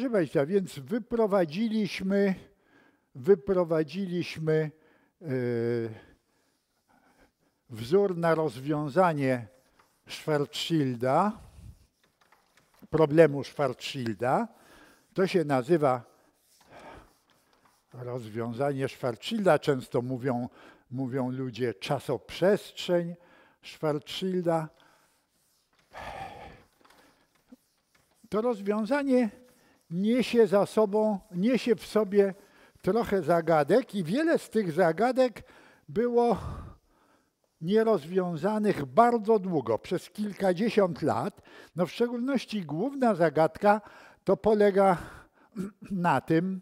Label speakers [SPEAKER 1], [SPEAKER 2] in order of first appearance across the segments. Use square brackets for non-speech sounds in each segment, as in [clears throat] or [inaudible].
[SPEAKER 1] Proszę Państwa, więc wyprowadziliśmy, wyprowadziliśmy e, wzór na rozwiązanie Schwarzschilda, problemu Schwarzschilda. To się nazywa rozwiązanie Schwarzschilda. Często mówią, mówią ludzie czasoprzestrzeń Schwarzschilda. To rozwiązanie niesie za sobą, niesie w sobie trochę zagadek i wiele z tych zagadek było nierozwiązanych bardzo długo, przez kilkadziesiąt lat. No w szczególności główna zagadka to polega [clears throat] na tym,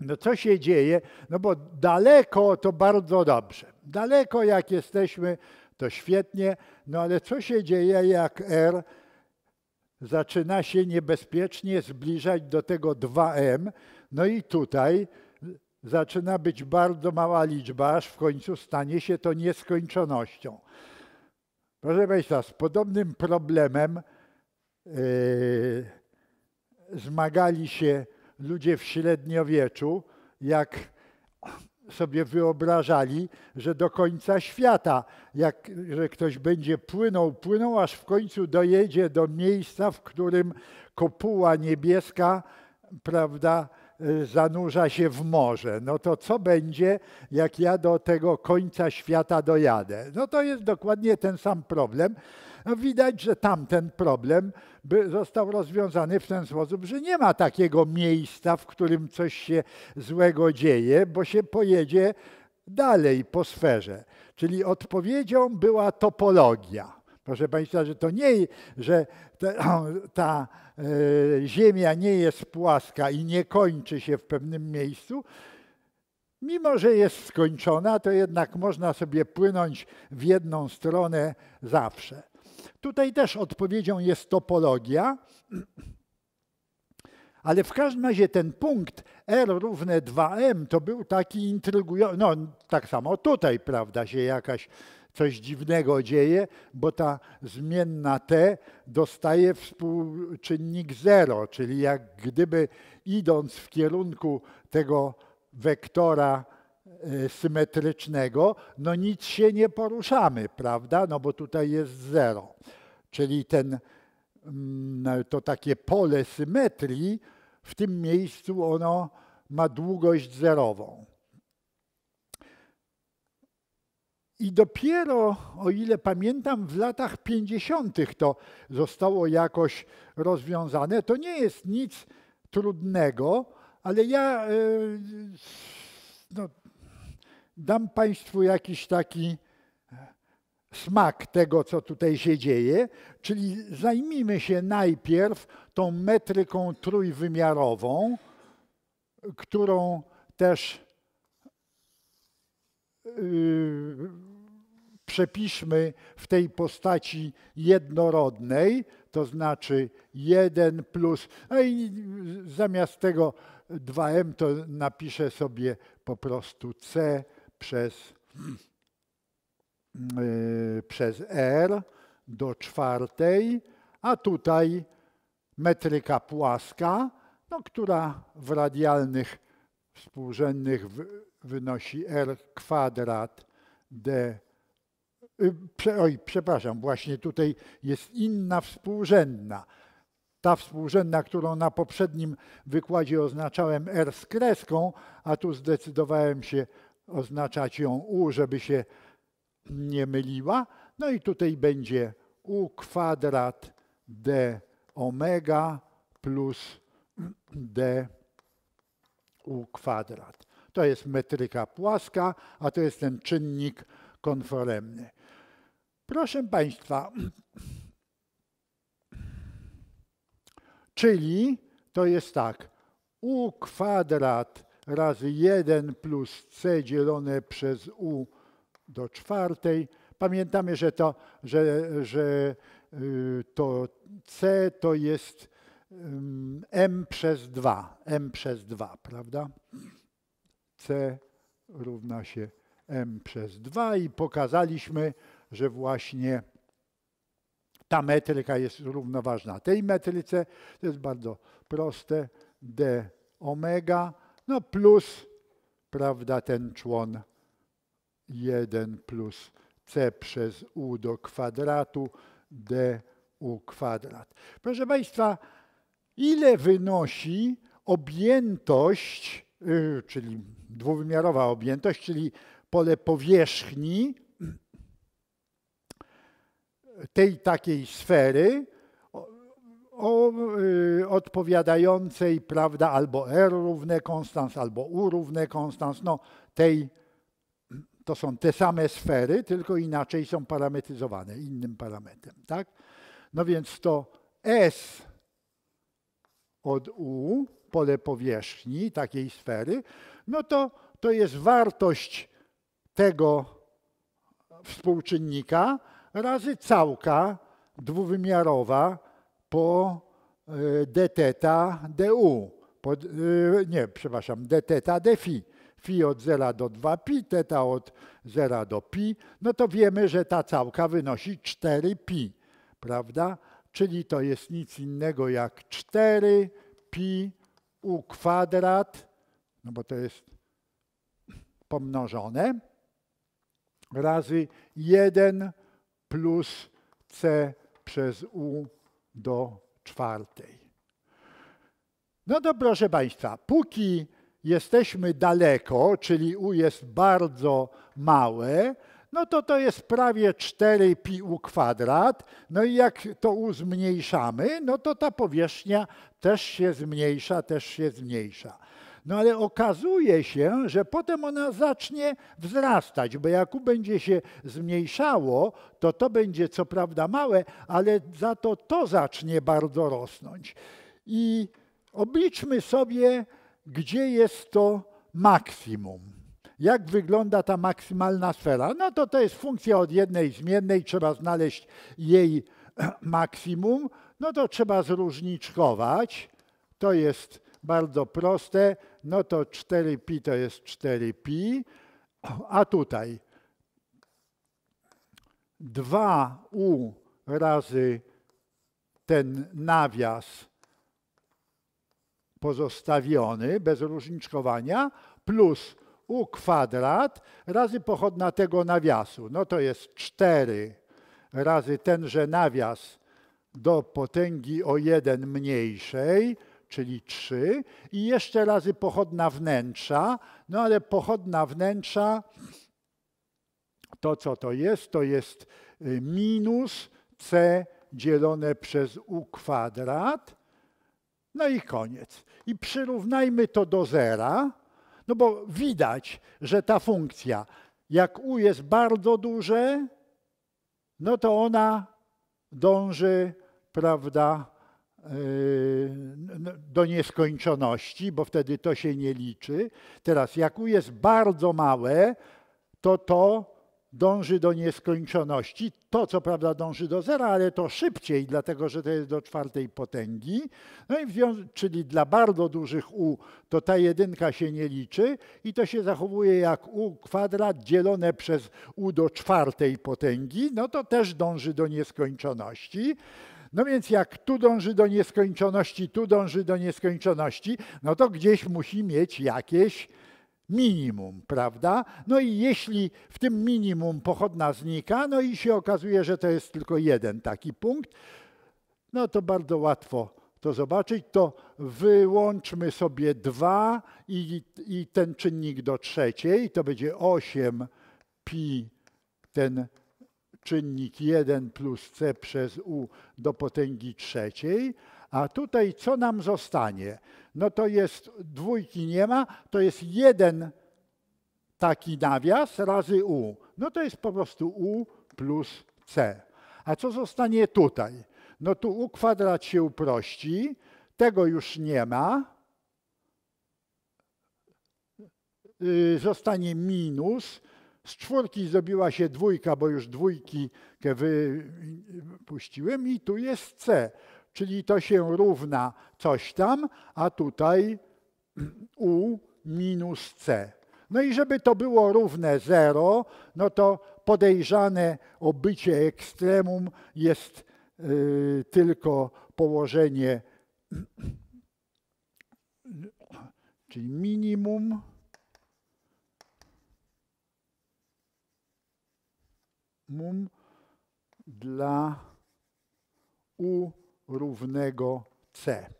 [SPEAKER 1] no co się dzieje, no bo daleko to bardzo dobrze. Daleko jak jesteśmy, to świetnie, no ale co się dzieje, jak R zaczyna się niebezpiecznie zbliżać do tego 2m. No i tutaj zaczyna być bardzo mała liczba, aż w końcu stanie się to nieskończonością. Proszę Państwa, z podobnym problemem yy, zmagali się ludzie w średniowieczu, jak sobie wyobrażali, że do końca świata, jak, że ktoś będzie płynął, płynął, aż w końcu dojedzie do miejsca, w którym kopuła niebieska, prawda, zanurza się w morze. No to co będzie, jak ja do tego końca świata dojadę? No to jest dokładnie ten sam problem. No widać, że tamten problem by został rozwiązany w ten sposób, że nie ma takiego miejsca, w którym coś się złego dzieje, bo się pojedzie dalej po sferze. Czyli odpowiedzią była topologia. Proszę Państwa, że to nie, że [clears throat] ta, ta e, Ziemia nie jest płaska i nie kończy się w pewnym miejscu. Mimo, że jest skończona, to jednak można sobie płynąć w jedną stronę zawsze. Tutaj też odpowiedzią jest topologia, [clears throat] ale w każdym razie ten punkt R równe 2m to był taki intrygujący, no tak samo tutaj, prawda, się jakaś coś dziwnego dzieje, bo ta zmienna t dostaje współczynnik 0, czyli jak gdyby idąc w kierunku tego wektora y, symetrycznego, no nic się nie poruszamy, prawda? No bo tutaj jest 0. Czyli ten, mm, to takie pole symetrii w tym miejscu ono ma długość zerową. I dopiero, o ile pamiętam, w latach 50. to zostało jakoś rozwiązane. To nie jest nic trudnego, ale ja e, no, dam Państwu jakiś taki smak tego, co tutaj się dzieje, czyli zajmijmy się najpierw tą metryką trójwymiarową, którą też yy, przepiszmy w tej postaci jednorodnej, to znaczy 1 plus, a i zamiast tego 2m to napiszę sobie po prostu c przez Y, przez R do czwartej, a tutaj metryka płaska, no, która w radialnych współrzędnych wynosi R kwadrat D. Y, oj, przepraszam, właśnie tutaj jest inna współrzędna. Ta współrzędna, którą na poprzednim wykładzie oznaczałem R z kreską, a tu zdecydowałem się oznaczać ją U, żeby się nie myliła. No i tutaj będzie u kwadrat d omega plus d u kwadrat. To jest metryka płaska, a to jest ten czynnik konforemny. Proszę Państwa, czyli to jest tak, u kwadrat razy 1 plus c dzielone przez u do czwartej. Pamiętamy, że to, że, że y, to C to jest M przez 2, M przez 2, prawda? C równa się M przez 2 i pokazaliśmy, że właśnie ta metryka jest równoważna tej metryce. To jest bardzo proste. D omega, no plus, prawda, ten człon 1 plus c przez u do kwadratu du kwadrat. Proszę Państwa, ile wynosi objętość, y, czyli dwuwymiarowa objętość, czyli pole powierzchni tej takiej sfery o, o, y, odpowiadającej, prawda, albo R równe konstans, albo U równe konstans, no tej to są te same sfery, tylko inaczej są parametryzowane innym parametrem. Tak? No więc to S od U, pole powierzchni takiej sfery, no to, to jest wartość tego współczynnika razy całka dwuwymiarowa po dθ du. Po, nie, przepraszam, dθ dφ pi od 0 do 2pi, teta od 0 do pi, no to wiemy, że ta całka wynosi 4pi, prawda? Czyli to jest nic innego jak 4pi u kwadrat, no bo to jest pomnożone, razy 1 plus c przez u do czwartej. No to proszę Państwa, póki jesteśmy daleko, czyli U jest bardzo małe, no to to jest prawie 4 pi u kwadrat. No i jak to u zmniejszamy, no to ta powierzchnia też się zmniejsza, też się zmniejsza. No ale okazuje się, że potem ona zacznie wzrastać, bo jak u będzie się zmniejszało, to to będzie co prawda małe, ale za to to zacznie bardzo rosnąć. I obliczmy sobie gdzie jest to maksimum. Jak wygląda ta maksymalna sfera? No to to jest funkcja od jednej zmiennej, trzeba znaleźć jej [clears throat] maksimum. No to trzeba zróżniczkować. To jest bardzo proste. No to 4pi to jest 4pi. A tutaj 2u razy ten nawias pozostawiony bez różniczkowania plus u kwadrat razy pochodna tego nawiasu. No to jest 4 razy tenże nawias do potęgi o 1 mniejszej, czyli 3 i jeszcze razy pochodna wnętrza. No ale pochodna wnętrza to co to jest? To jest y, minus c dzielone przez u kwadrat. No i koniec i przyrównajmy to do zera, no bo widać, że ta funkcja, jak u jest bardzo duże, no to ona dąży, prawda, yy, do nieskończoności, bo wtedy to się nie liczy. Teraz, jak u jest bardzo małe, to to dąży do nieskończoności. To co prawda dąży do zera, ale to szybciej, dlatego że to jest do czwartej potęgi. No i czyli dla bardzo dużych u to ta jedynka się nie liczy i to się zachowuje jak u kwadrat dzielone przez u do czwartej potęgi, no to też dąży do nieskończoności. No więc jak tu dąży do nieskończoności, tu dąży do nieskończoności, no to gdzieś musi mieć jakieś minimum, prawda? No i jeśli w tym minimum pochodna znika, no i się okazuje, że to jest tylko jeden taki punkt, no to bardzo łatwo to zobaczyć, to wyłączmy sobie dwa i, i ten czynnik do trzeciej, to będzie 8 pi ten czynnik 1 plus c przez u do potęgi trzeciej. A tutaj co nam zostanie? No to jest dwójki nie ma, to jest jeden taki nawias razy U. No to jest po prostu U plus C. A co zostanie tutaj? No tu U kwadrat się uprości, tego już nie ma. Y, zostanie minus. Z czwórki zrobiła się dwójka, bo już dwójki wypuściłem i tu jest C. Czyli to się równa coś tam, a tutaj U minus C. No i żeby to było równe 0, no to podejrzane o bycie ekstremum jest yy, tylko położenie, czyli minimum. dla u równego C.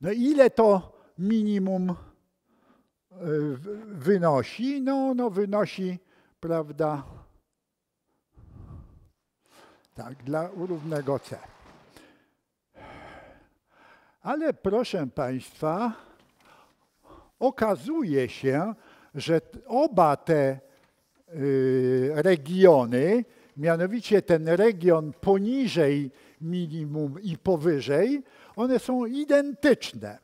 [SPEAKER 1] No ile to minimum e, wynosi? No, no wynosi, prawda, tak, dla równego C. Ale proszę Państwa, okazuje się, że oba te y, regiony mianowicie ten region poniżej minimum i powyżej, one są identyczne.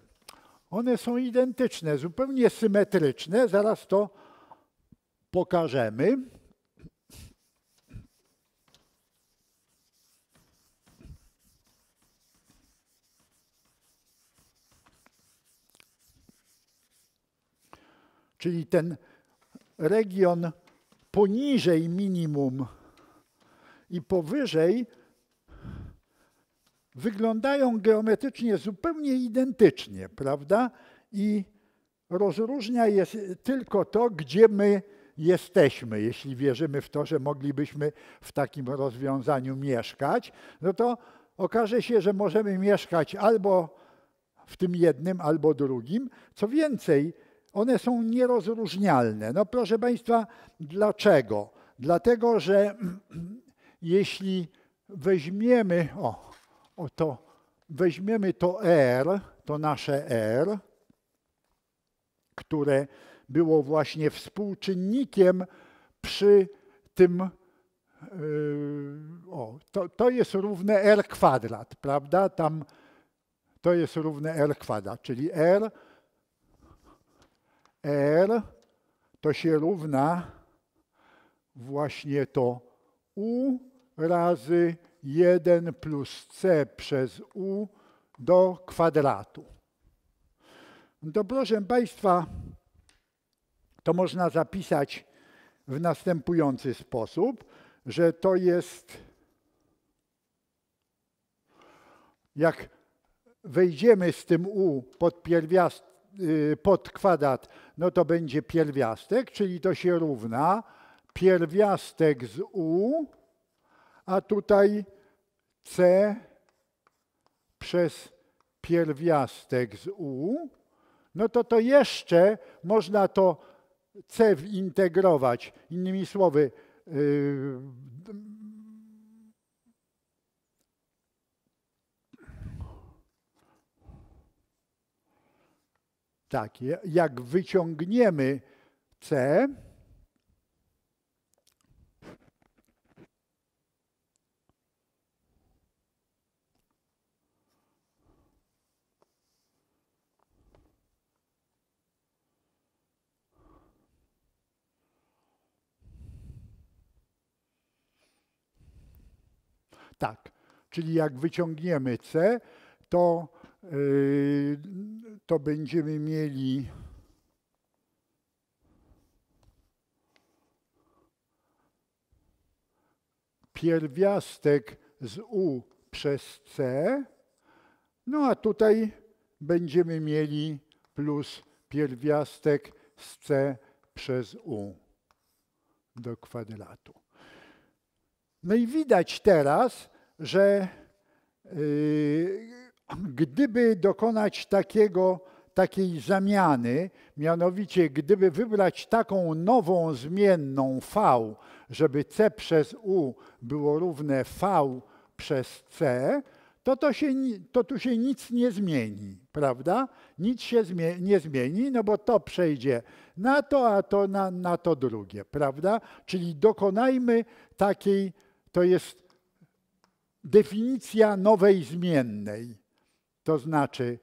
[SPEAKER 1] One są identyczne, zupełnie symetryczne. Zaraz to pokażemy. Czyli ten region poniżej minimum i powyżej wyglądają geometrycznie zupełnie identycznie, prawda? I rozróżnia jest tylko to, gdzie my jesteśmy. Jeśli wierzymy w to, że moglibyśmy w takim rozwiązaniu mieszkać, no to okaże się, że możemy mieszkać albo w tym jednym, albo drugim. Co więcej, one są nierozróżnialne. No proszę Państwa, dlaczego? Dlatego, że [clears throat] jeśli weźmiemy, o, o to, weźmiemy to R, to nasze R, które było właśnie współczynnikiem przy tym, yy, o, to, to jest równe R kwadrat, prawda? Tam to jest równe R kwadrat, czyli R, R to się równa właśnie to U razy 1 plus c przez u do kwadratu. To proszę Państwa, to można zapisać w następujący sposób, że to jest, jak wejdziemy z tym u pod, y, pod kwadrat, no to będzie pierwiastek, czyli to się równa pierwiastek z u a tutaj C przez pierwiastek z U, no to to jeszcze można to C wintegrować. Innymi słowy, yy, tak, jak wyciągniemy C, Tak, czyli jak wyciągniemy C, to, yy, to będziemy mieli pierwiastek z U przez C, no a tutaj będziemy mieli plus pierwiastek z C przez U do kwadratu. No i widać teraz, że y, gdyby dokonać takiego, takiej zamiany, mianowicie gdyby wybrać taką nową zmienną V, żeby C przez U było równe V przez C, to, to, się, to tu się nic nie zmieni, prawda? Nic się zmie nie zmieni, no bo to przejdzie na to, a to na, na to drugie, prawda? Czyli dokonajmy takiej to jest definicja nowej zmiennej. To znaczy,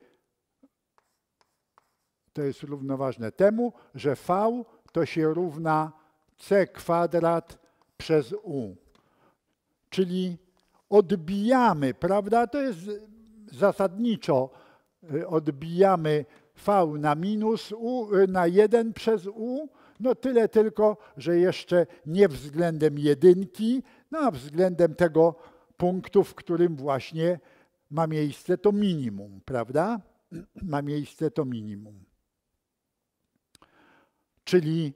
[SPEAKER 1] to jest równoważne temu, że V to się równa C kwadrat przez U. Czyli odbijamy, prawda? To jest zasadniczo y, odbijamy V na minus U, y, na 1 przez U. No tyle tylko, że jeszcze nie względem jedynki, no, względem tego punktu, w którym właśnie ma miejsce to minimum, prawda? [clears throat] Ma miejsce to minimum. Czyli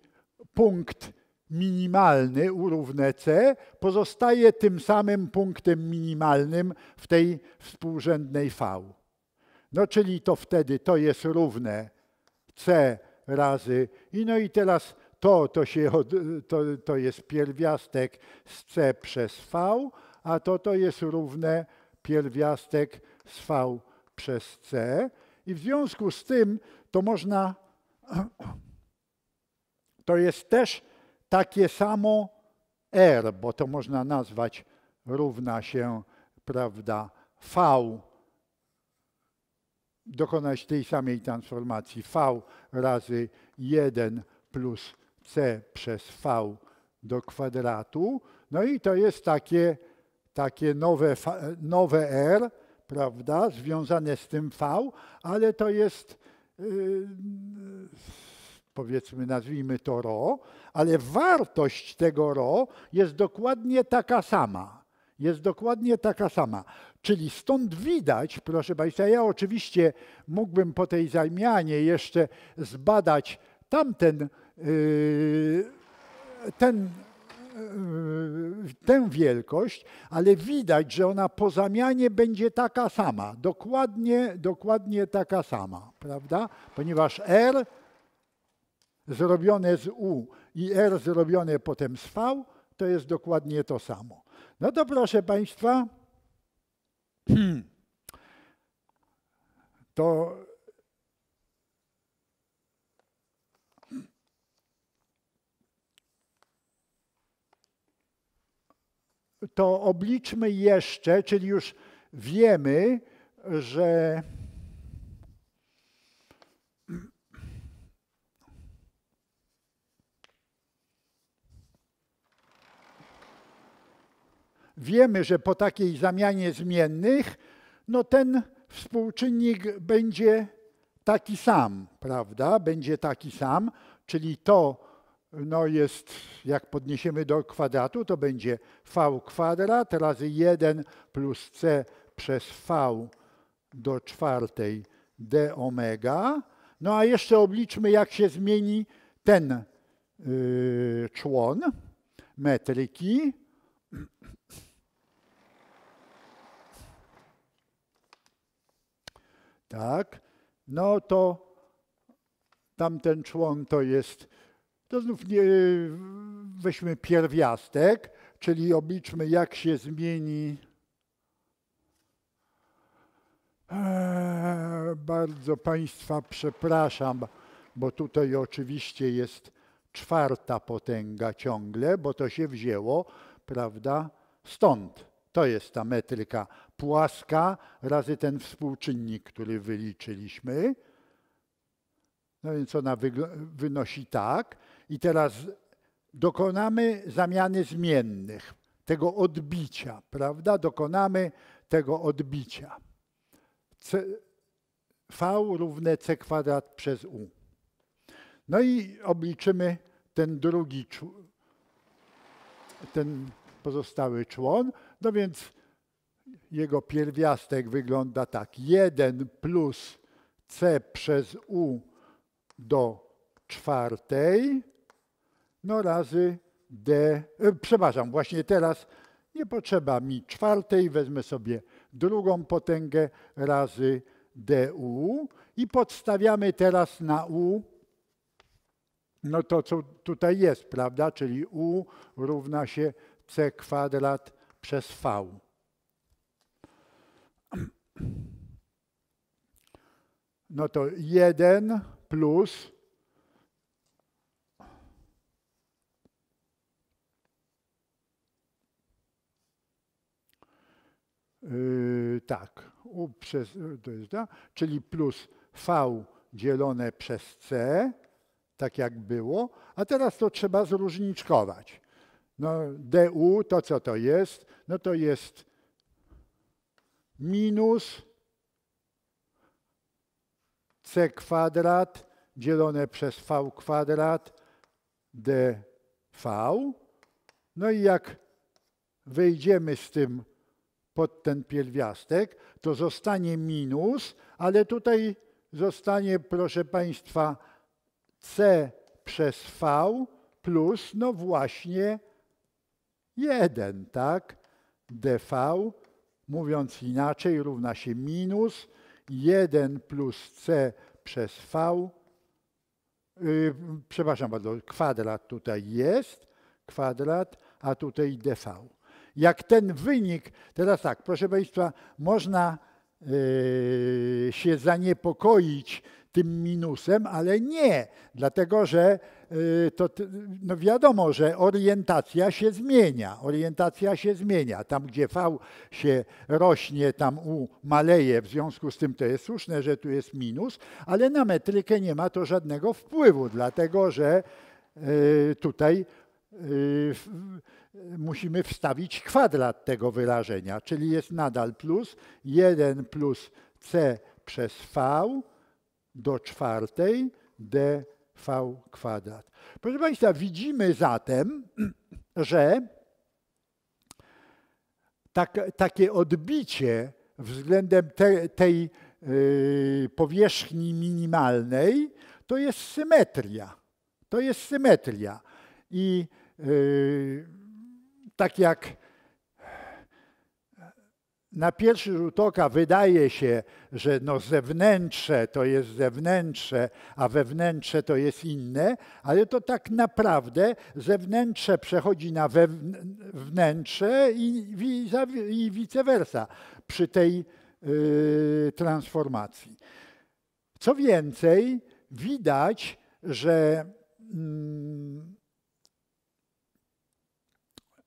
[SPEAKER 1] punkt minimalny u równe c pozostaje tym samym punktem minimalnym w tej współrzędnej v. No czyli to wtedy to jest równe c razy i no i teraz to, to, się od, to, to jest pierwiastek z C przez V, a to to jest równe pierwiastek z V przez C. I w związku z tym to można, [clears throat] to jest też takie samo R, bo to można nazwać równa się, prawda, V, dokonać tej samej transformacji V razy 1 plus c przez v do kwadratu. No i to jest takie, takie nowe, nowe r, prawda, związane z tym v, ale to jest, yy, powiedzmy, nazwijmy to ρ, ale wartość tego ρ jest dokładnie taka sama. Jest dokładnie taka sama. Czyli stąd widać, proszę Państwa, ja oczywiście mógłbym po tej zajmianie jeszcze zbadać tamten Yy, ten, yy, tę wielkość, ale widać, że ona po zamianie będzie taka sama, dokładnie, dokładnie taka sama, prawda? Ponieważ R zrobione z U i R zrobione potem z V, to jest dokładnie to samo. No to proszę Państwa, hmm, to to obliczmy jeszcze, czyli już wiemy, że wiemy, że po takiej zamianie zmiennych, no ten współczynnik będzie taki sam, prawda? Będzie taki sam, czyli to no jest, jak podniesiemy do kwadratu, to będzie v kwadrat razy 1 plus c przez v do czwartej d omega. No a jeszcze obliczmy, jak się zmieni ten yy, człon metryki. Tak, no to tamten człon to jest to znów nie, weźmy pierwiastek, czyli obliczmy, jak się zmieni eee, bardzo Państwa przepraszam, bo tutaj oczywiście jest czwarta potęga ciągle, bo to się wzięło, prawda, stąd. To jest ta metryka płaska razy ten współczynnik, który wyliczyliśmy. No więc ona wynosi tak. I teraz dokonamy zamiany zmiennych, tego odbicia, prawda? Dokonamy tego odbicia. C, v równe c kwadrat przez u. No i obliczymy ten drugi, ten pozostały człon. No więc jego pierwiastek wygląda tak. 1 plus c przez u do czwartej no razy d, e, przepraszam, właśnie teraz nie potrzeba mi czwartej, wezmę sobie drugą potęgę razy du i podstawiamy teraz na u no to, co tutaj jest, prawda, czyli u równa się c kwadrat przez v. No to 1 plus Yy, tak, U przez, yy, to jest, da, no, czyli plus V dzielone przez C, tak jak było, a teraz to trzeba zróżniczkować. No, DU to co to jest? No to jest minus C kwadrat dzielone przez V kwadrat dV. No i jak wyjdziemy z tym pod ten pierwiastek, to zostanie minus, ale tutaj zostanie, proszę Państwa, C przez V plus, no właśnie, 1, tak? dv, mówiąc inaczej, równa się minus 1 plus c przez v. Yy, przepraszam bardzo, kwadrat tutaj jest, kwadrat, a tutaj dv jak ten wynik, teraz tak, proszę Państwa, można yy, się zaniepokoić tym minusem, ale nie, dlatego że yy, to, no wiadomo, że orientacja się zmienia. Orientacja się zmienia. Tam, gdzie V się rośnie, tam U maleje, w związku z tym to jest słuszne, że tu jest minus, ale na metrykę nie ma to żadnego wpływu, dlatego że yy, tutaj musimy wstawić kwadrat tego wyrażenia, czyli jest nadal plus 1 plus c przez v do czwartej dv kwadrat. Proszę Państwa, widzimy zatem, [clears throat] że tak, takie odbicie względem te, tej yy, powierzchni minimalnej to jest symetria. To jest symetria. I yy, tak jak na pierwszy rzut oka wydaje się, że no zewnętrzne to jest zewnętrzne, a wewnętrzne to jest inne, ale to tak naprawdę zewnętrzne przechodzi na wewnętrzne i, vice versa przy tej yy, transformacji. Co więcej, widać, że. Mm,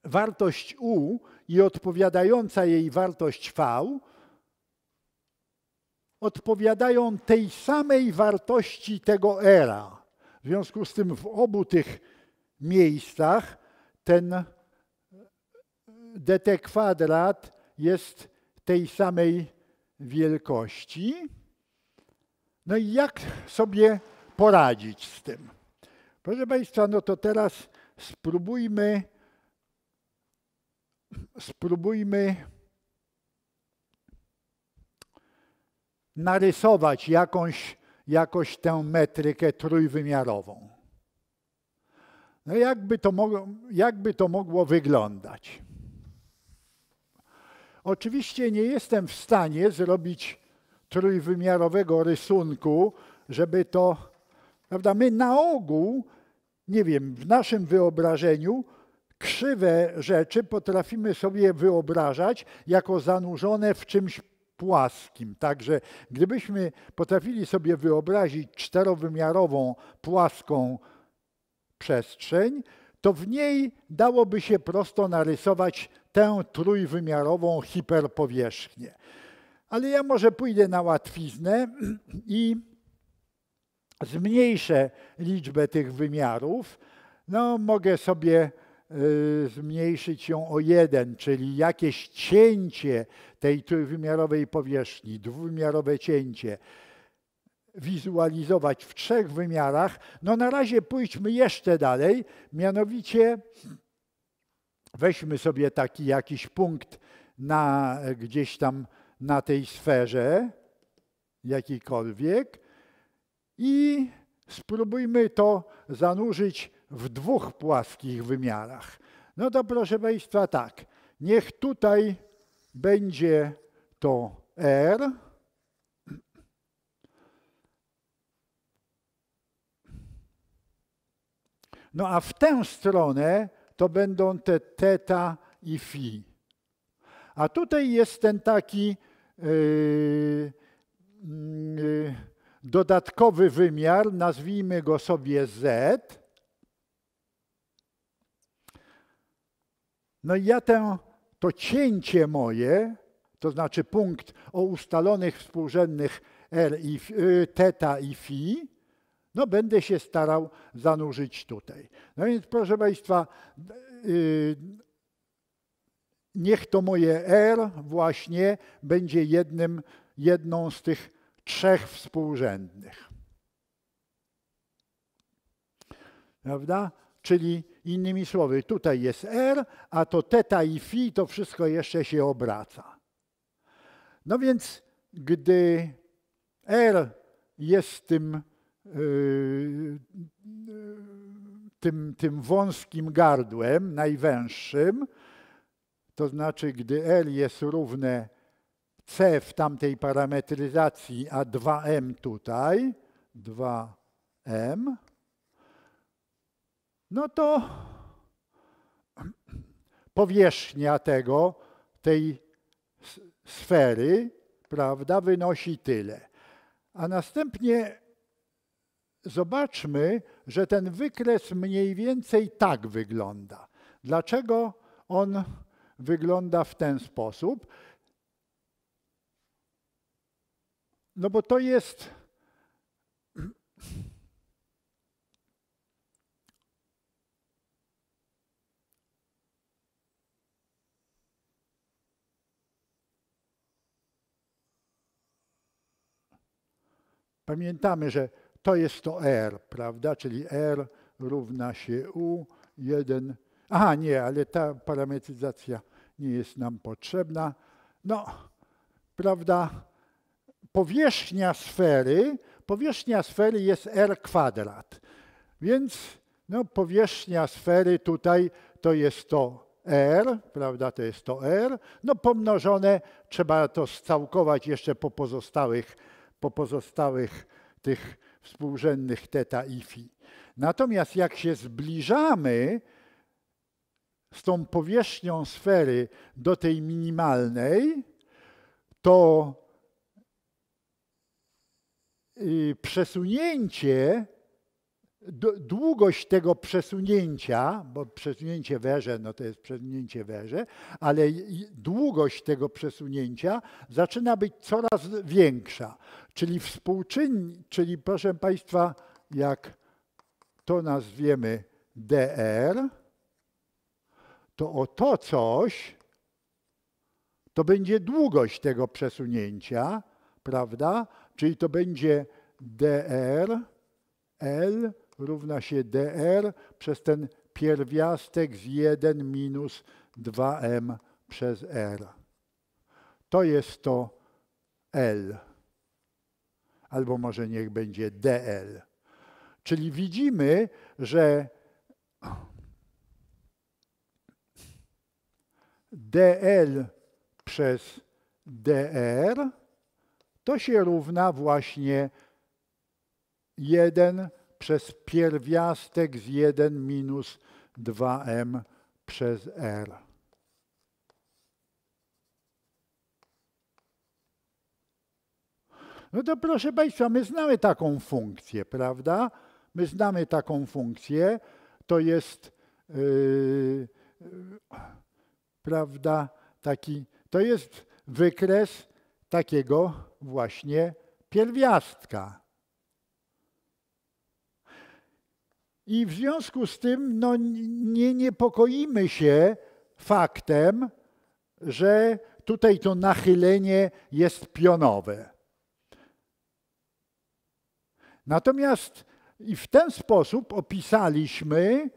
[SPEAKER 1] wartość U i odpowiadająca jej wartość V odpowiadają tej samej wartości tego era. W związku z tym w obu tych miejscach ten e, dt kwadrat jest tej samej wielkości. No i jak sobie poradzić z tym? Proszę Państwa, no to teraz spróbujmy spróbujmy narysować jakąś, jakąś tę metrykę trójwymiarową. No jakby to mogło, jakby to mogło wyglądać? Oczywiście nie jestem w stanie zrobić trójwymiarowego rysunku, żeby to, prawda, my na ogół, nie wiem, w naszym wyobrażeniu krzywe rzeczy potrafimy sobie wyobrażać jako zanurzone w czymś płaskim. Także gdybyśmy potrafili sobie wyobrazić czterowymiarową, płaską przestrzeń, to w niej dałoby się prosto narysować tę trójwymiarową hiperpowierzchnię. Ale ja może pójdę na łatwiznę i zmniejszę liczbę tych wymiarów. No, mogę sobie Y, zmniejszyć ją o jeden, czyli jakieś cięcie tej trójwymiarowej powierzchni, dwuwymiarowe cięcie, wizualizować w trzech wymiarach. No na razie pójdźmy jeszcze dalej, mianowicie weźmy sobie taki jakiś punkt na, gdzieś tam na tej sferze, jakikolwiek, i spróbujmy to zanurzyć w dwóch płaskich wymiarach. No to proszę Państwa tak, niech tutaj będzie to R, No a w tę stronę to będą te teta i fi. A tutaj jest ten taki yy, yy, dodatkowy wymiar, nazwijmy go sobie z, No i ja tę, to cięcie moje, to znaczy punkt o ustalonych współrzędnych R i y, teta i fi, no będę się starał zanurzyć tutaj. No więc proszę Państwa, y, niech to moje R właśnie będzie jednym, jedną z tych trzech współrzędnych. Prawda? Czyli innymi słowy, tutaj jest R, a to teta i phi to wszystko jeszcze się obraca. No więc, gdy R jest tym, yy, tym, tym wąskim gardłem, najwęższym, to znaczy, gdy L jest równe C w tamtej parametryzacji, a 2M tutaj, 2M, no to powierzchnia tego, tej sfery, prawda, wynosi tyle. A następnie zobaczmy, że ten wykres mniej więcej tak wygląda. Dlaczego on wygląda w ten sposób? No bo to jest Pamiętamy, że to jest to R, prawda? Czyli R równa się U1. Aha, nie, ale ta parametryzacja nie jest nam potrzebna. No, prawda? Powierzchnia sfery, powierzchnia sfery jest R kwadrat. Więc no, powierzchnia sfery tutaj to jest to R, prawda, to jest to R. No pomnożone, trzeba to scałkować jeszcze po pozostałych po pozostałych tych współrzędnych teta i fi. Natomiast jak się zbliżamy z tą powierzchnią sfery do tej minimalnej, to y, przesunięcie długość tego przesunięcia, bo przesunięcie weże, no to jest przesunięcie weże, ale długość tego przesunięcia zaczyna być coraz większa. Czyli współczynnik, czyli proszę Państwa, jak to nazwiemy dr, to o to coś to będzie długość tego przesunięcia, prawda? Czyli to będzie dr L równa się dr przez ten pierwiastek z 1 minus 2m przez r. To jest to L. Albo może niech będzie DL. Czyli widzimy, że DL przez DR to się równa właśnie 1 przez pierwiastek z 1 minus 2m przez r. No to proszę Państwa, my znamy taką funkcję, prawda? My znamy taką funkcję, to jest, yy, prawda, taki, to jest wykres takiego właśnie pierwiastka. I w związku z tym no, nie niepokoimy się faktem, że tutaj to nachylenie jest pionowe. Natomiast i w ten sposób opisaliśmy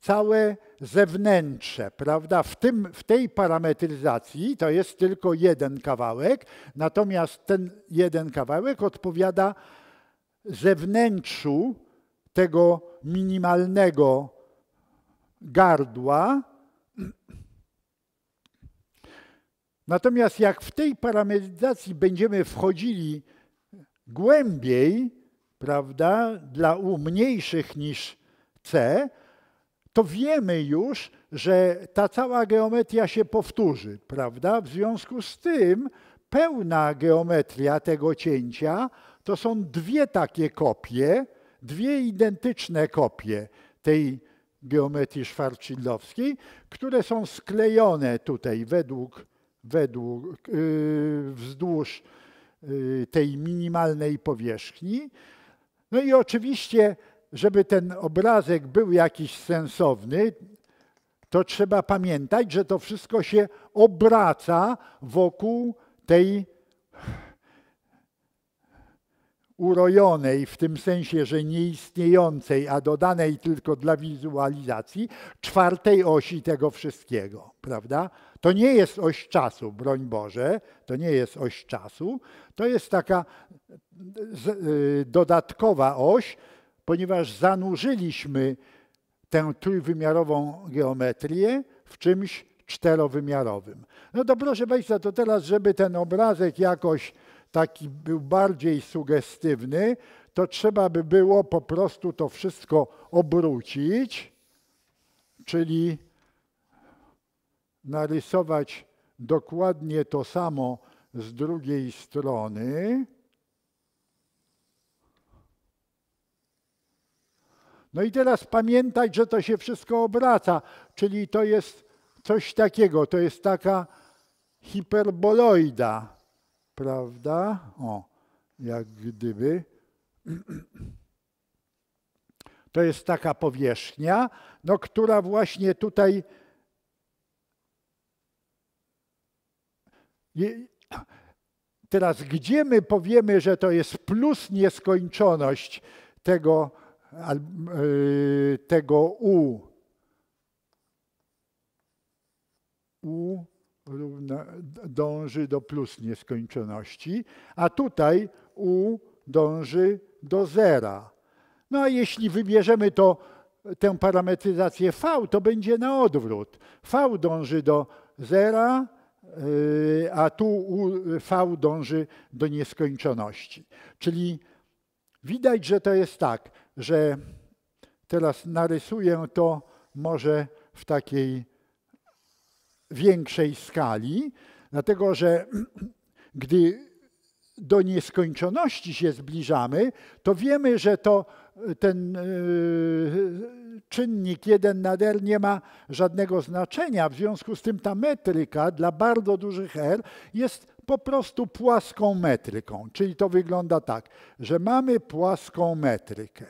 [SPEAKER 1] całe zewnętrze, prawda? W, tym, w tej parametryzacji to jest tylko jeden kawałek, natomiast ten jeden kawałek odpowiada zewnętrzu tego minimalnego gardła. Natomiast jak w tej paramedytacji będziemy wchodzili głębiej, prawda, dla U mniejszych niż C, to wiemy już, że ta cała geometria się powtórzy, prawda? W związku z tym pełna geometria tego cięcia to są dwie takie kopie, dwie identyczne kopie tej geometrii Schwarzschildowskiej, które są sklejone tutaj według, według yy, wzdłuż yy, tej minimalnej powierzchni. No i oczywiście, żeby ten obrazek był jakiś sensowny, to trzeba pamiętać, że to wszystko się obraca wokół tej urojonej, w tym sensie, że nieistniejącej, a dodanej tylko dla wizualizacji, czwartej osi tego wszystkiego, prawda? To nie jest oś czasu, broń Boże, to nie jest oś czasu, to jest taka y, dodatkowa oś, ponieważ zanurzyliśmy tę trójwymiarową geometrię w czymś czterowymiarowym. No to proszę Państwa, to teraz, żeby ten obrazek jakoś taki był bardziej sugestywny, to trzeba by było po prostu to wszystko obrócić, czyli narysować dokładnie to samo z drugiej strony. No i teraz pamiętać, że to się wszystko obraca, czyli to jest coś takiego, to jest taka hiperboloida prawda? O, jak gdyby. [clears throat] To jest taka powierzchnia, no, która właśnie tutaj Teraz, gdzie my powiemy, że to jest plus nieskończoność tego, y, tego U? U dąży do plus nieskończoności, a tutaj u dąży do zera. No a jeśli wybierzemy to, tę parametryzację V, to będzie na odwrót. V dąży do zera, yy, a tu V dąży do nieskończoności. Czyli widać, że to jest tak, że teraz narysuję to może w takiej większej skali, dlatego że [clears throat] gdy do nieskończoności się zbliżamy, to wiemy, że to e, ten e, czynnik 1 nad R nie ma żadnego znaczenia. W związku z tym ta metryka dla bardzo dużych R jest po prostu płaską metryką. Czyli to wygląda tak, że mamy płaską metrykę.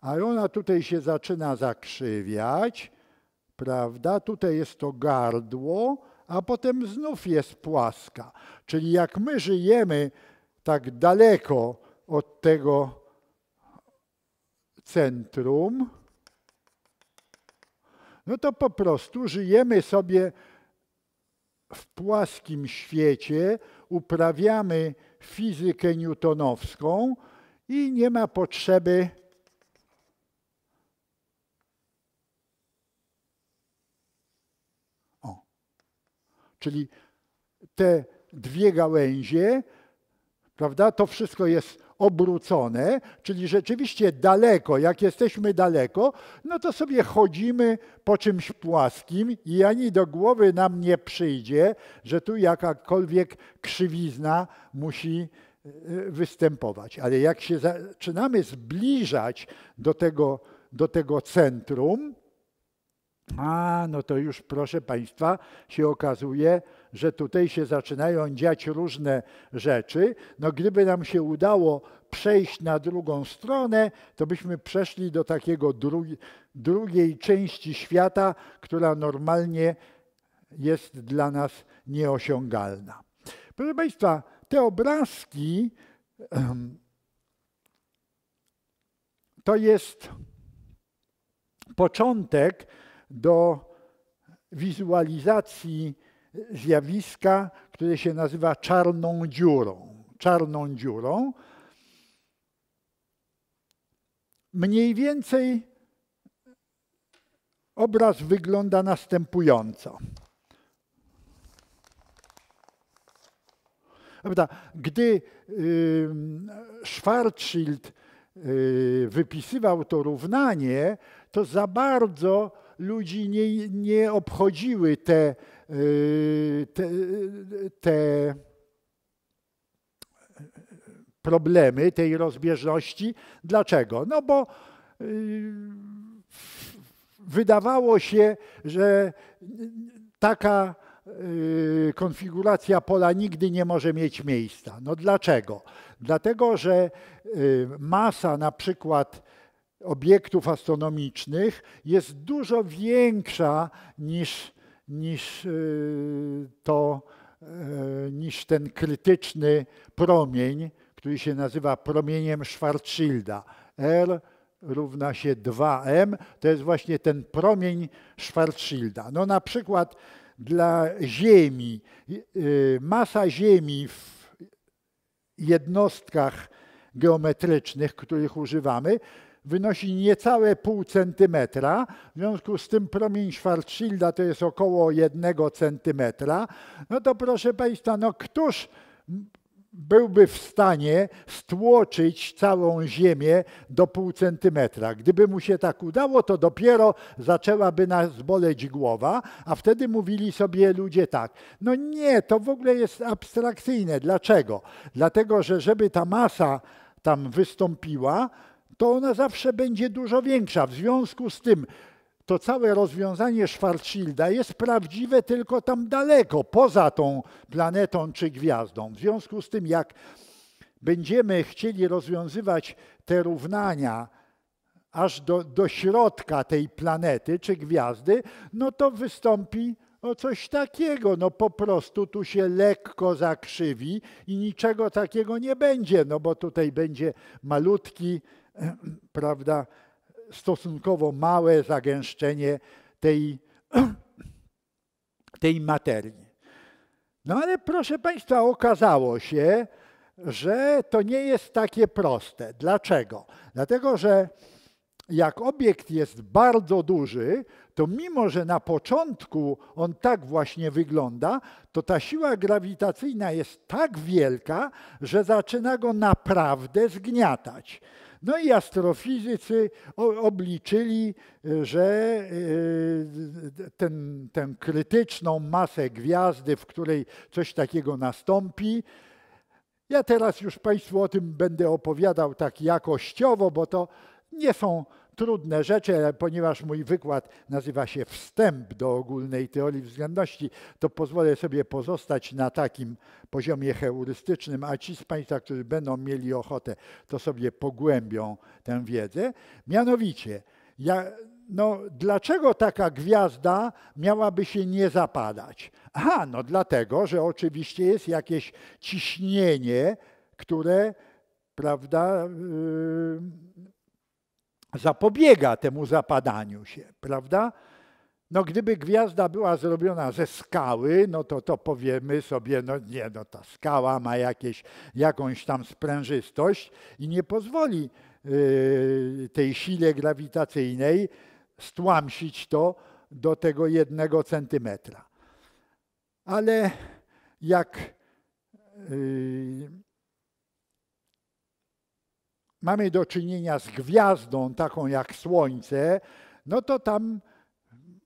[SPEAKER 1] A ona tutaj się zaczyna zakrzywiać prawda? Tutaj jest to gardło, a potem znów jest płaska. Czyli jak my żyjemy tak daleko od tego centrum, no to po prostu żyjemy sobie w płaskim świecie, uprawiamy fizykę newtonowską i nie ma potrzeby Czyli te dwie gałęzie, prawda, to wszystko jest obrócone, czyli rzeczywiście daleko, jak jesteśmy daleko, no to sobie chodzimy po czymś płaskim i ani do głowy nam nie przyjdzie, że tu jakakolwiek krzywizna musi e, występować. Ale jak się zaczynamy zbliżać do tego, do tego centrum, a, no to już proszę Państwa, się okazuje, że tutaj się zaczynają dziać różne rzeczy. No gdyby nam się udało przejść na drugą stronę, to byśmy przeszli do takiego drugiej części świata, która normalnie jest dla nas nieosiągalna. Proszę Państwa, te obrazki to jest początek do wizualizacji zjawiska, które się nazywa czarną dziurą. Czarną dziurą. Mniej więcej obraz wygląda następująco. Gdy y, Schwarzschild y, wypisywał to równanie, to za bardzo ludzi nie, nie obchodziły te, y, te, te problemy, tej rozbieżności. Dlaczego? No bo y, wydawało się, że taka y, konfiguracja pola nigdy nie może mieć miejsca. No dlaczego? Dlatego, że masa na przykład obiektów astronomicznych jest dużo większa niż, niż, y, to, y, niż ten krytyczny promień, który się nazywa promieniem Schwarzschilda. R równa się 2m. To jest właśnie ten promień Schwarzschilda. No na przykład dla Ziemi, y, masa Ziemi w jednostkach geometrycznych, których używamy, wynosi niecałe pół centymetra. W związku z tym promień Schwarzschilda to jest około jednego centymetra. No to proszę Państwa, no któż byłby w stanie stłoczyć całą Ziemię do pół centymetra. Gdyby mu się tak udało, to dopiero zaczęłaby nas boleć głowa, a wtedy mówili sobie ludzie tak, no nie, to w ogóle jest abstrakcyjne. Dlaczego? Dlatego, że żeby ta masa tam wystąpiła, to ona zawsze będzie dużo większa. W związku z tym to całe rozwiązanie Schwarzschilda jest prawdziwe tylko tam daleko, poza tą planetą czy gwiazdą. W związku z tym, jak będziemy chcieli rozwiązywać te równania aż do, do środka tej planety czy gwiazdy, no to wystąpi o coś takiego. No po prostu tu się lekko zakrzywi i niczego takiego nie będzie, no bo tutaj będzie malutki [clears throat] prawda, stosunkowo małe zagęszczenie tej, [clears throat] tej materii. No ale proszę Państwa, okazało się, że to nie jest takie proste. Dlaczego? Dlatego, że jak obiekt jest bardzo duży, to mimo, że na początku on tak właśnie wygląda, to ta siła grawitacyjna jest tak wielka, że zaczyna go naprawdę zgniatać. No i astrofizycy obliczyli, e, że e, ten, tę krytyczną masę gwiazdy, w której coś takiego nastąpi, ja teraz już Państwu o tym będę opowiadał tak jakościowo, bo to nie są trudne rzeczy, ale ponieważ mój wykład nazywa się Wstęp do ogólnej teorii względności, to pozwolę sobie pozostać na takim poziomie heurystycznym, a ci z Państwa, którzy będą mieli ochotę, to sobie pogłębią tę wiedzę. Mianowicie, ja, no, dlaczego taka gwiazda miałaby się nie zapadać? Aha, no dlatego, że oczywiście jest jakieś ciśnienie, które prawda, yy, zapobiega temu zapadaniu się, prawda? No gdyby gwiazda była zrobiona ze skały, no to to powiemy sobie, no nie, no ta skała ma jakieś, jakąś tam sprężystość i nie pozwoli yy, tej sile grawitacyjnej stłamsić to do tego jednego centymetra. Ale jak yy, mamy do czynienia z gwiazdą taką jak Słońce, no to tam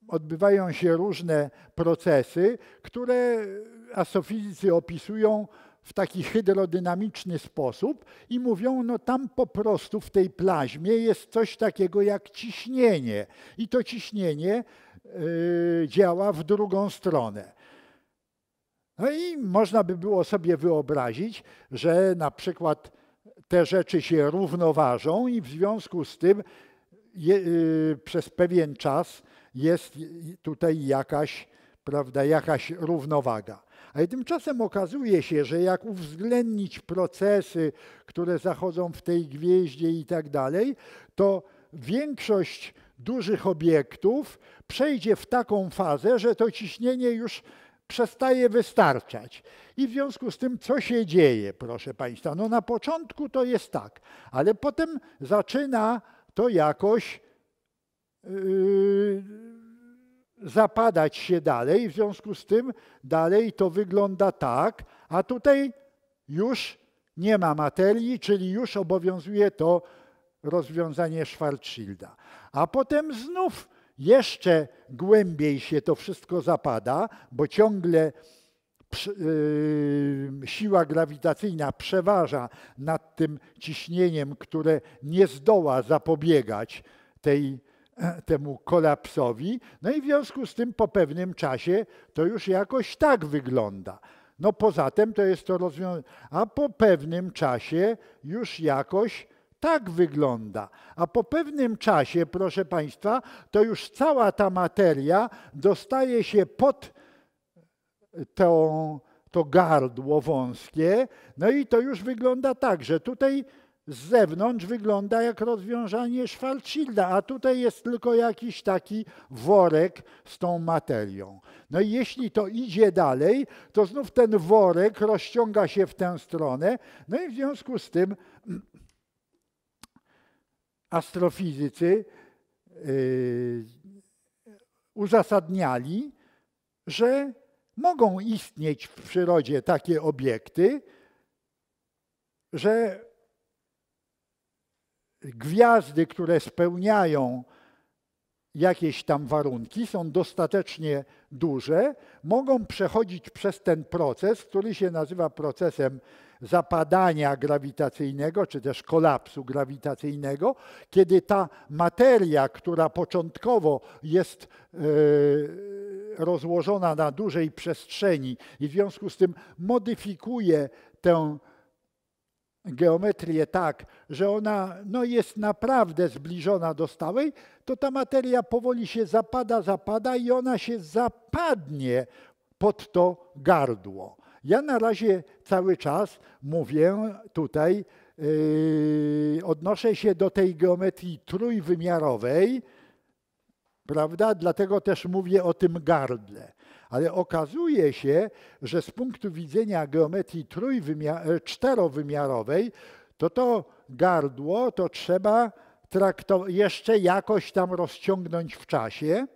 [SPEAKER 1] odbywają się różne procesy, które astrofizycy opisują w taki hydrodynamiczny sposób i mówią, no tam po prostu w tej plaźmie jest coś takiego jak ciśnienie i to ciśnienie yy, działa w drugą stronę. No i można by było sobie wyobrazić, że na przykład te rzeczy się równoważą i w związku z tym je, y, przez pewien czas jest y, tutaj jakaś, prawda, jakaś równowaga. Ale tymczasem okazuje się, że jak uwzględnić procesy, które zachodzą w tej gwieździe i tak dalej, to większość dużych obiektów przejdzie w taką fazę, że to ciśnienie już przestaje wystarczać. I w związku z tym, co się dzieje, proszę Państwa? No na początku to jest tak, ale potem zaczyna to jakoś yy, zapadać się dalej, w związku z tym dalej to wygląda tak, a tutaj już nie ma materii, czyli już obowiązuje to rozwiązanie Schwarzschilda. A potem znów jeszcze głębiej się to wszystko zapada, bo ciągle yy, siła grawitacyjna przeważa nad tym ciśnieniem, które nie zdoła zapobiegać tej, [clears throat] temu kolapsowi. No i w związku z tym po pewnym czasie to już jakoś tak wygląda. No poza tym to jest to rozwiązanie, a po pewnym czasie już jakoś tak wygląda. A po pewnym czasie, proszę Państwa, to już cała ta materia dostaje się pod to, to gardło wąskie, no i to już wygląda tak, że tutaj z zewnątrz wygląda jak rozwiązanie Schwarzschilda, a tutaj jest tylko jakiś taki worek z tą materią. No i jeśli to idzie dalej, to znów ten worek rozciąga się w tę stronę, no i w związku z tym astrofizycy yy, uzasadniali, że mogą istnieć w przyrodzie takie obiekty, że gwiazdy, które spełniają jakieś tam warunki, są dostatecznie duże, mogą przechodzić przez ten proces, który się nazywa procesem zapadania grawitacyjnego, czy też kolapsu grawitacyjnego, kiedy ta materia, która początkowo jest e, rozłożona na dużej przestrzeni i w związku z tym modyfikuje tę geometrię tak, że ona no, jest naprawdę zbliżona do stałej, to ta materia powoli się zapada, zapada i ona się zapadnie pod to gardło. Ja na razie cały czas mówię tutaj, yy, odnoszę się do tej geometrii trójwymiarowej, prawda? Dlatego też mówię o tym gardle. Ale okazuje się, że z punktu widzenia geometrii e, czterowymiarowej, to to gardło to trzeba jeszcze jakoś tam rozciągnąć w czasie.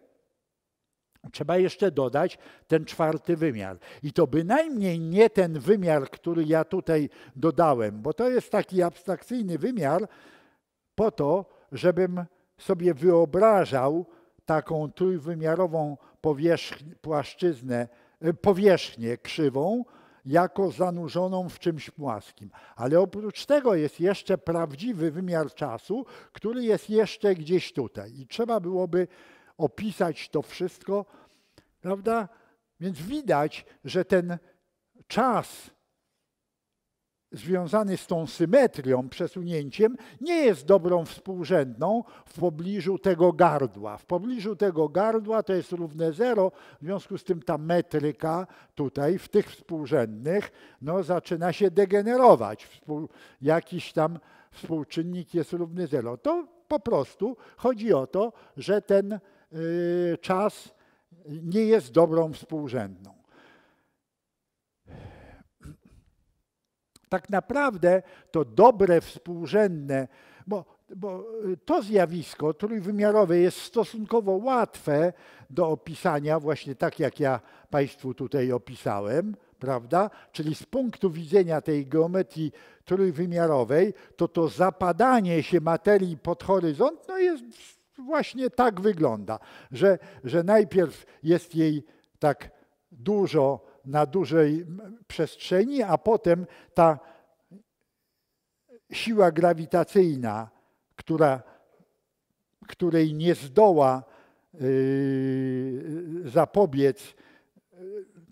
[SPEAKER 1] Trzeba jeszcze dodać ten czwarty wymiar. I to bynajmniej nie ten wymiar, który ja tutaj dodałem, bo to jest taki abstrakcyjny wymiar po to, żebym sobie wyobrażał taką trójwymiarową powierzchnię, płaszczyznę, e, powierzchnię krzywą, jako zanurzoną w czymś płaskim. Ale oprócz tego jest jeszcze prawdziwy wymiar czasu, który jest jeszcze gdzieś tutaj. I trzeba byłoby opisać to wszystko, prawda? Więc widać, że ten czas związany z tą symetrią, przesunięciem, nie jest dobrą współrzędną w pobliżu tego gardła. W pobliżu tego gardła to jest równe zero, w związku z tym ta metryka tutaj w tych współrzędnych no, zaczyna się degenerować. Współ, jakiś tam współczynnik jest równy zero. To po prostu chodzi o to, że ten Y, czas nie jest dobrą współrzędną. Tak naprawdę to dobre współrzędne, bo, bo y, to zjawisko trójwymiarowe jest stosunkowo łatwe do opisania, właśnie tak jak ja Państwu tutaj opisałem, prawda? Czyli z punktu widzenia tej geometrii trójwymiarowej, to to zapadanie się materii pod horyzont no jest właśnie tak wygląda, że, że najpierw jest jej tak dużo na dużej przestrzeni, a potem ta siła grawitacyjna, która, której nie zdoła yy, zapobiec yy,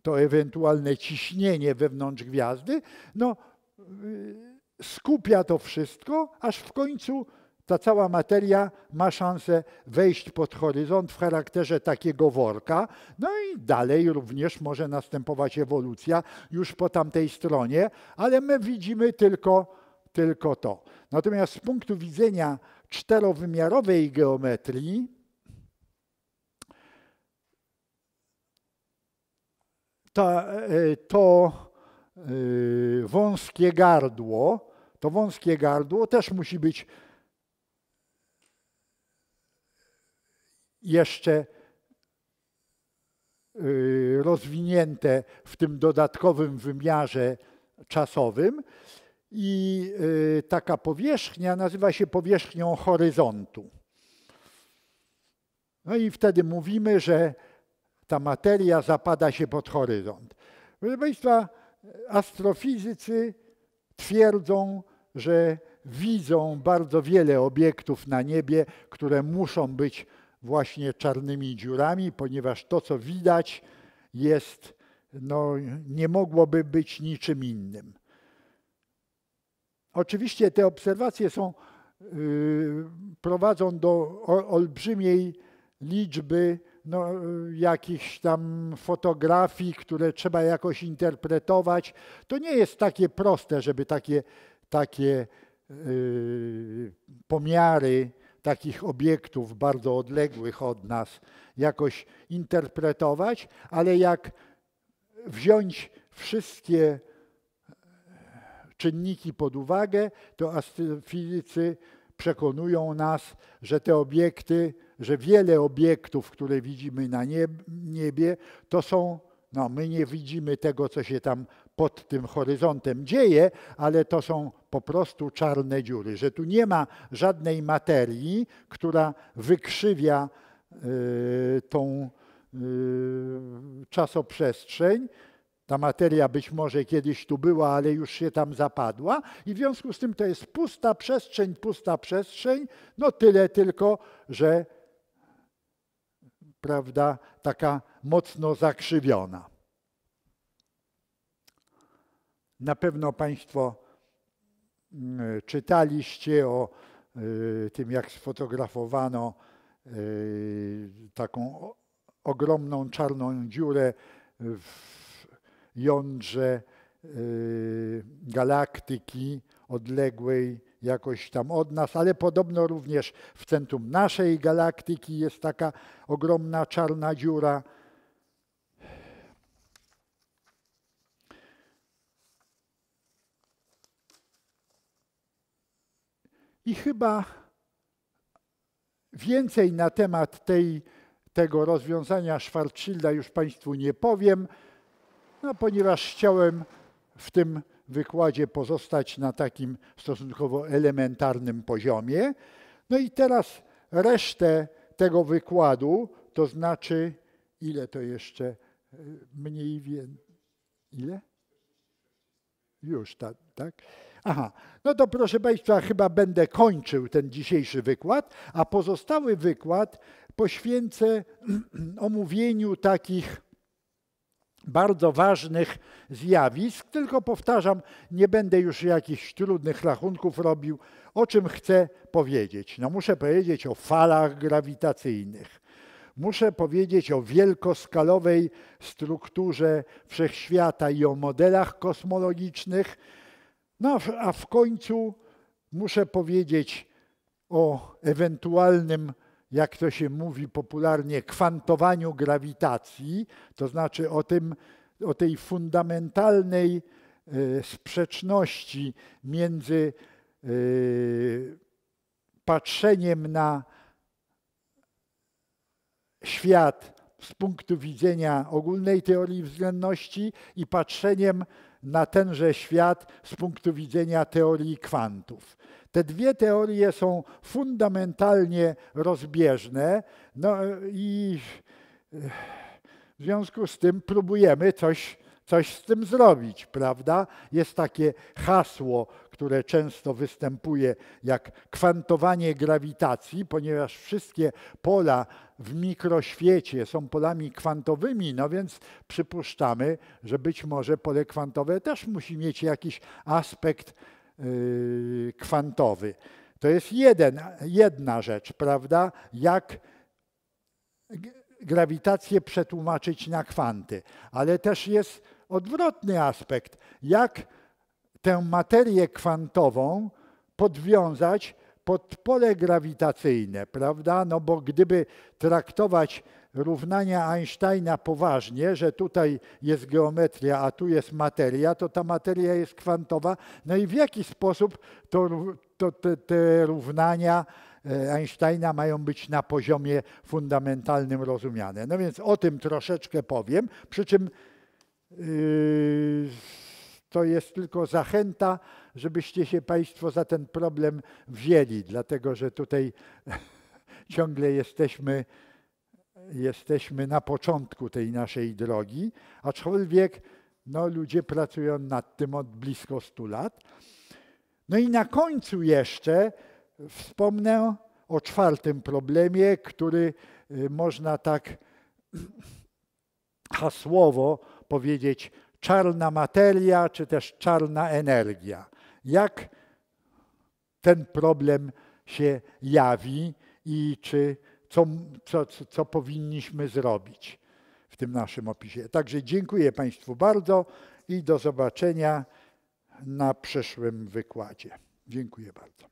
[SPEAKER 1] to ewentualne ciśnienie wewnątrz gwiazdy, no, yy, skupia to wszystko, aż w końcu ta cała materia ma szansę wejść pod horyzont w charakterze takiego worka. No i dalej również może następować ewolucja już po tamtej stronie, ale my widzimy tylko, tylko to. Natomiast z punktu widzenia czterowymiarowej geometrii, e, to, to e, wąskie gardło, to wąskie gardło też musi być jeszcze y, rozwinięte w tym dodatkowym wymiarze czasowym. I y, taka powierzchnia nazywa się powierzchnią horyzontu. No i wtedy mówimy, że ta materia zapada się pod horyzont. Proszę Państwa, astrofizycy twierdzą, że widzą bardzo wiele obiektów na niebie, które muszą być właśnie czarnymi dziurami, ponieważ to, co widać, jest, no, nie mogłoby być niczym innym. Oczywiście te obserwacje są, y, prowadzą do olbrzymiej liczby no, jakichś tam fotografii, które trzeba jakoś interpretować. To nie jest takie proste, żeby takie, takie yy, pomiary takich obiektów bardzo odległych od nas jakoś interpretować, ale jak wziąć wszystkie e, czynniki pod uwagę, to astrofizycy przekonują nas, że te obiekty, że wiele obiektów, które widzimy na niebie, to są no, my nie widzimy tego, co się tam pod tym horyzontem dzieje, ale to są po prostu czarne dziury, że tu nie ma żadnej materii, która wykrzywia y, tą y, czasoprzestrzeń. Ta materia być może kiedyś tu była, ale już się tam zapadła, i w związku z tym to jest pusta przestrzeń, pusta przestrzeń. No tyle tylko, że prawda, taka mocno zakrzywiona. Na pewno Państwo mm, czytaliście o y, tym, jak sfotografowano y, taką ogromną czarną dziurę w jądrze y, galaktyki odległej jakoś tam od nas, ale podobno również w centrum naszej galaktyki jest taka ogromna czarna dziura. I chyba więcej na temat tej, tego rozwiązania Schwarzschilda już Państwu nie powiem, no ponieważ chciałem w tym wykładzie pozostać na takim stosunkowo elementarnym poziomie. No i teraz resztę tego wykładu, to znaczy ile to jeszcze e, mniej więcej, ile? Już, tak? tak? Aha, no to proszę Państwa, chyba będę kończył ten dzisiejszy wykład, a pozostały wykład poświęcę [clears throat] omówieniu takich bardzo ważnych zjawisk, tylko powtarzam, nie będę już jakichś trudnych rachunków robił, o czym chcę powiedzieć. No muszę powiedzieć o falach grawitacyjnych. Muszę powiedzieć o wielkoskalowej strukturze wszechświata i o modelach kosmologicznych no a w końcu muszę powiedzieć o ewentualnym, jak to się mówi popularnie, kwantowaniu grawitacji, to znaczy o, tym, o tej fundamentalnej e, sprzeczności między e, patrzeniem na świat z punktu widzenia ogólnej teorii względności i patrzeniem na tenże świat z punktu widzenia teorii kwantów. Te dwie teorie są fundamentalnie rozbieżne no e, i e, w związku z tym próbujemy coś, coś z tym zrobić, prawda? Jest takie hasło które często występuje, jak kwantowanie grawitacji, ponieważ wszystkie pola w mikroświecie są polami kwantowymi, no więc przypuszczamy, że być może pole kwantowe też musi mieć jakiś aspekt yy, kwantowy. To jest jeden, jedna rzecz, prawda? Jak grawitację przetłumaczyć na kwanty, ale też jest odwrotny aspekt. Jak tę materię kwantową podwiązać pod pole grawitacyjne, prawda? No bo gdyby traktować równania Einsteina poważnie, że tutaj jest geometria, a tu jest materia, to ta materia jest kwantowa. No i w jaki sposób to, to te, te równania e, Einsteina mają być na poziomie fundamentalnym rozumiane? No więc o tym troszeczkę powiem, przy czym. Yy, to jest tylko zachęta, żebyście się Państwo za ten problem wzięli, dlatego że tutaj [laughs] ciągle jesteśmy, jesteśmy na początku tej naszej drogi, aczkolwiek no, ludzie pracują nad tym od blisko 100 lat. No i na końcu jeszcze wspomnę o czwartym problemie, który y, można tak [clears throat] hasłowo powiedzieć czarna materia, czy też czarna energia. Jak ten problem się jawi i czy, co, co, co powinniśmy zrobić w tym naszym opisie. Także dziękuję Państwu bardzo i do zobaczenia na przyszłym wykładzie. Dziękuję bardzo.